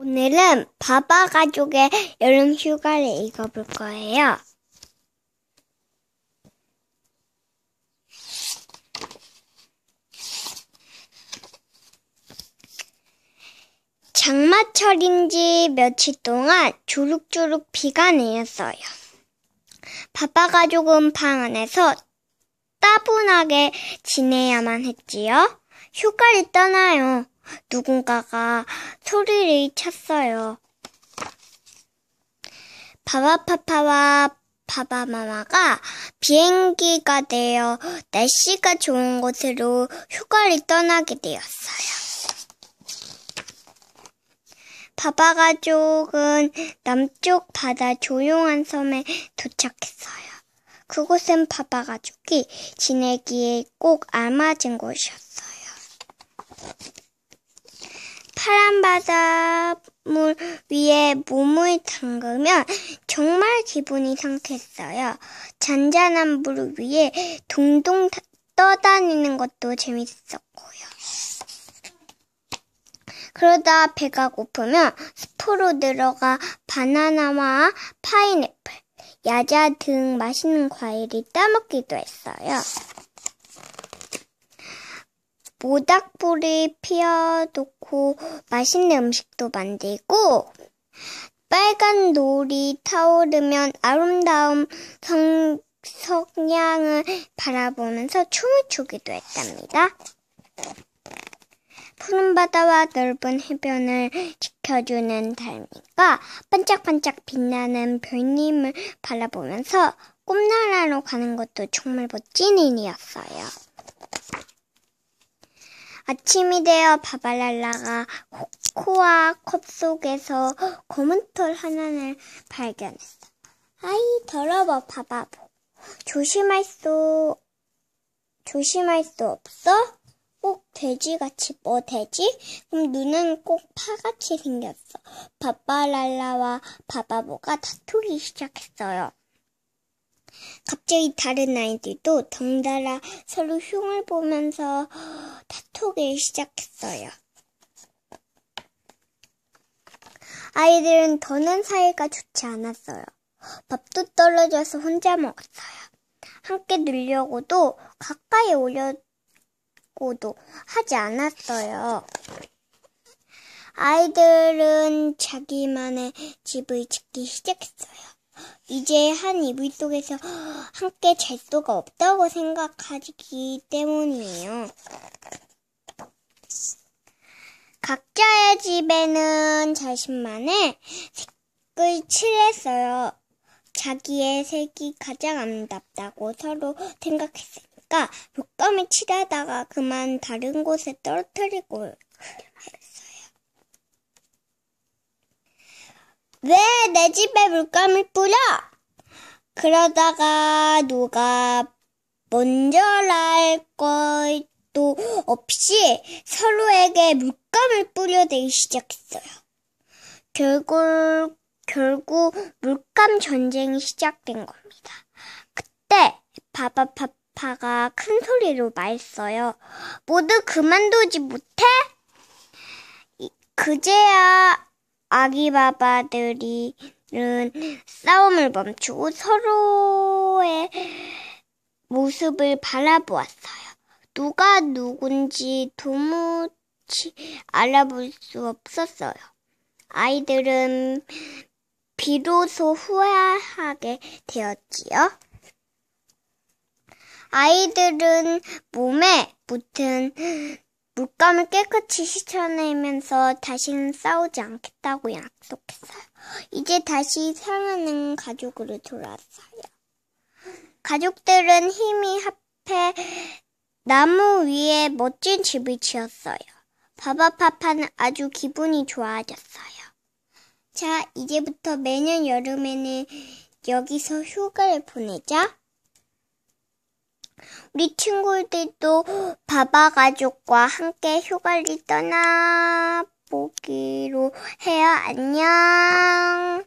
오늘은 바바 가족의 여름 휴가를 읽어볼 거예요. 장마철인지 며칠 동안 주룩주룩 비가 내렸어요. 바바 가족은 방 안에서 따분하게 지내야만 했지요. 휴가를 떠나요. 누군가가 소리를 쳤어요. 바바파파와 바바마마가 비행기가 되어 날씨가 좋은 곳으로 휴가를 떠나게 되었어요. 바바 가족은 남쪽 바다 조용한 섬에 도착했어요. 그곳은 바바 가족이 지내기에 꼭 알맞은 곳이었어요. 파란 바닷물 위에 몸을 담그면 정말 기분이 상쾌했어요. 잔잔한 물 위에 동동 떠다니는 것도 재밌었고요. 그러다 배가 고프면 스으로 들어가 바나나와 파인애플, 야자 등 맛있는 과일을 따먹기도 했어요. 모닥불을 피워놓고 맛있는 음식도 만들고 빨간 노이 타오르면 아름다운 성, 석양을 바라보면서 춤을 추기도 했답니다. 푸른 바다와 넓은 해변을 지켜주는 달미가 반짝반짝 빛나는 별님을 바라보면서 꿈나라로 가는 것도 정말 멋진 일이었어요. 아침이 되어 바발랄라가 코코아 컵 속에서 검은 털 하나를 발견했어. 아이, 더러워, 바바보. 조심할 수, 조심할 수 없어? 꼭 돼지같이 뭐 돼지? 그럼 눈은 꼭 파같이 생겼어. 바바랄라와 바바보가 다투기 시작했어요. 갑자기 다른 아이들도 덩달아 서로 흉을 보면서 카톡을 시작했어요. 아이들은 더는 사이가 좋지 않았어요. 밥도 떨어져서 혼자 먹었어요. 함께 놀려고도 가까이 오려고도 하지 않았어요. 아이들은 자기만의 집을 짓기 시작했어요. 이제 한 이불 속에서 함께 잘 수가 없다고 생각하기 때문이에요. 각자의 집에는 자신만의 색을 칠했어요. 자기의 색이 가장 아름답다고 서로 생각했으니까 물감을 칠하다가 그만 다른 곳에 떨어뜨리고 했어요. 왜 내 집에 물감을 뿌려? 그러다가 누가 먼저 날 걸. 것도 없이 어, 서로에게 물감을 뿌려대기 시작했어요. 결국, 결국 물감 전쟁이 시작된 겁니다. 그때 바바파파가 큰 소리로 말했어요. 모두 그만두지 못해? 그제야 아기 바바들이는 싸움을 멈추고 서로의 모습을 바라보았어요. 누가 누군지 도무지 알아볼 수 없었어요. 아이들은 비로소 후회하게 되었지요. 아이들은 몸에 묻은 물감을 깨끗이 씻어내면서 다시는 싸우지 않겠다고 약속했어요. 이제 다시 사랑하는 가족으로 돌아왔어요. 가족들은 힘이 합해 나무 위에 멋진 집을 지었어요. 바바파파는 아주 기분이 좋아졌어요. 자, 이제부터 매년 여름에는 여기서 휴가를 보내자. 우리 친구들도 바바 가족과 함께 휴가를 떠나보기로 해요. 안녕.